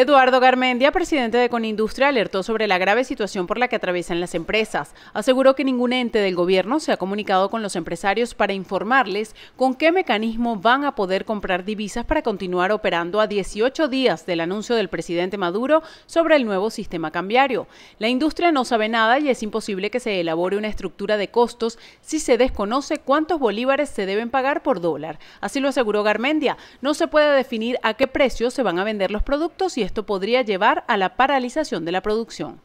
Eduardo Garmendia, presidente de Conindustria, alertó sobre la grave situación por la que atraviesan las empresas. Aseguró que ningún ente del gobierno se ha comunicado con los empresarios para informarles con qué mecanismo van a poder comprar divisas para continuar operando a 18 días del anuncio del presidente Maduro sobre el nuevo sistema cambiario. La industria no sabe nada y es imposible que se elabore una estructura de costos si se desconoce cuántos bolívares se deben pagar por dólar. Así lo aseguró Garmendia. No se puede definir a qué precio se van a vender los productos y esto podría llevar a la paralización de la producción.